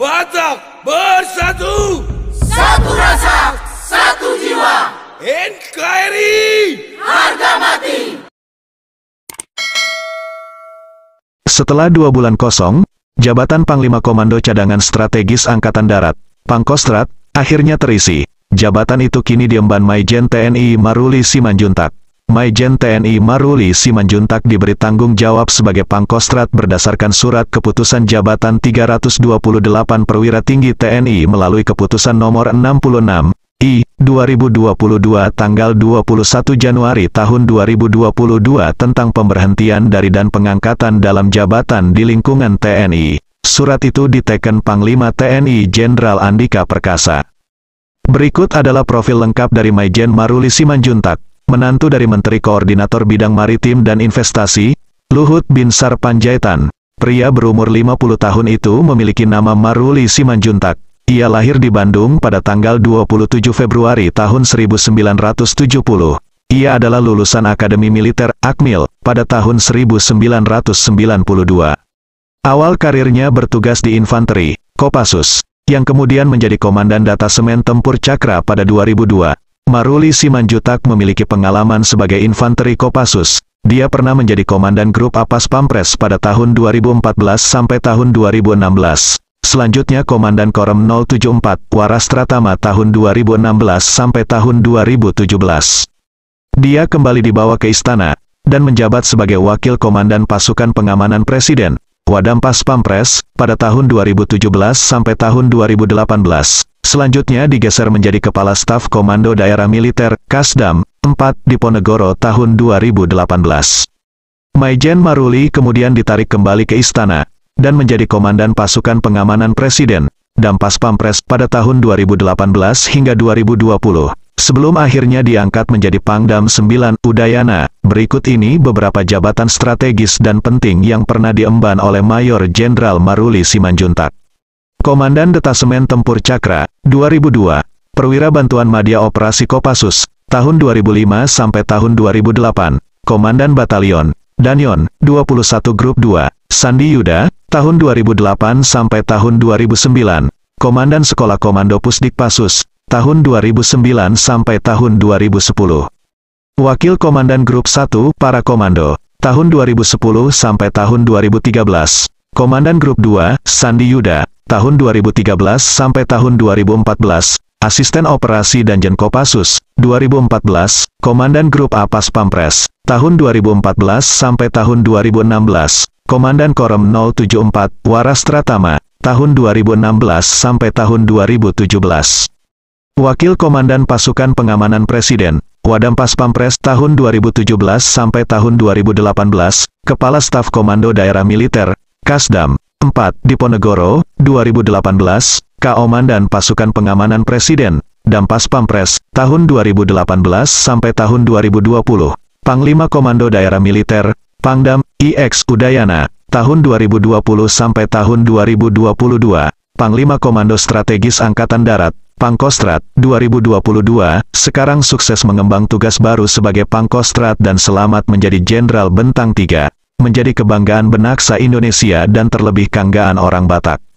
Batak bersatu Satu rasa, satu jiwa NKRI Harga mati Setelah dua bulan kosong, jabatan Panglima Komando Cadangan Strategis Angkatan Darat, Pangkostrat, akhirnya terisi. Jabatan itu kini diemban Mayjen TNI Maruli Simanjuntak. Maijen TNI Maruli Simanjuntak diberi tanggung jawab sebagai pangkostrat berdasarkan surat keputusan jabatan 328 perwira tinggi TNI melalui keputusan nomor 66 I 2022 tanggal 21 Januari tahun 2022 tentang pemberhentian dari dan pengangkatan dalam jabatan di lingkungan TNI. Surat itu diteken Panglima TNI Jenderal Andika Perkasa. Berikut adalah profil lengkap dari Maijen Maruli Simanjuntak menantu dari Menteri Koordinator Bidang Maritim dan Investasi, Luhut Binsar Panjaitan. Pria berumur 50 tahun itu memiliki nama Maruli Simanjuntak. Ia lahir di Bandung pada tanggal 27 Februari tahun 1970. Ia adalah lulusan Akademi Militer, AKMIL, pada tahun 1992. Awal karirnya bertugas di infanteri, Kopassus, yang kemudian menjadi Komandan Data Semen Tempur Cakra pada 2002. Maruli Simanjutak memiliki pengalaman sebagai infanteri Kopassus. Dia pernah menjadi komandan grup Apas Pampres pada tahun 2014 sampai tahun 2016. Selanjutnya Komandan Korem 074 Waras Tratama tahun 2016 sampai tahun 2017. Dia kembali dibawa ke istana, dan menjabat sebagai Wakil Komandan Pasukan Pengamanan Presiden, Wadampas Pampres, pada tahun 2017 sampai tahun 2018. Selanjutnya digeser menjadi Kepala Staf Komando Daerah Militer, Kasdam, 4, Diponegoro tahun 2018. Maijen Maruli kemudian ditarik kembali ke istana, dan menjadi Komandan Pasukan Pengamanan Presiden, Dampas Pampres pada tahun 2018 hingga 2020, sebelum akhirnya diangkat menjadi Pangdam 9 Udayana. Berikut ini beberapa jabatan strategis dan penting yang pernah diemban oleh Mayor Jenderal Maruli Simanjuntak. Komandan Detasemen Tempur Cakra, 2002, Perwira Bantuan Madya Operasi Kopassus, tahun 2005 sampai tahun 2008, Komandan Batalion, Danion, 21 Grup 2, Sandi Yuda, tahun 2008 sampai tahun 2009, Komandan Sekolah Komando Pusdikpasus, tahun 2009 sampai tahun 2010. Wakil Komandan Grup 1, Para Komando, tahun 2010 sampai tahun 2013, Komandan Grup 2, Sandi Yuda, tahun 2013 sampai tahun 2014, Asisten Operasi Danjen Kopassus, 2014, Komandan Grup Apas Pampres, tahun 2014 sampai tahun 2016, Komandan Korem 074, Waras Tratama, tahun 2016 sampai tahun 2017. Wakil Komandan Pasukan Pengamanan Presiden, Wadam Pas Pampres tahun 2017 sampai tahun 2018, Kepala Staf Komando Daerah Militer, Kasdam, 4. Diponegoro, 2018, Kaoman dan Pasukan Pengamanan Presiden, Dampas Pampres, tahun 2018 sampai tahun 2020, Panglima Komando Daerah Militer, Pangdam, IX Udayana, tahun 2020 sampai tahun 2022, Panglima Komando Strategis Angkatan Darat, Pangkostrat, 2022, sekarang sukses mengembang tugas baru sebagai Pangkostrat dan selamat menjadi Jenderal Bentang 3 menjadi kebanggaan benaksa Indonesia dan terlebih kanggaan orang Batak.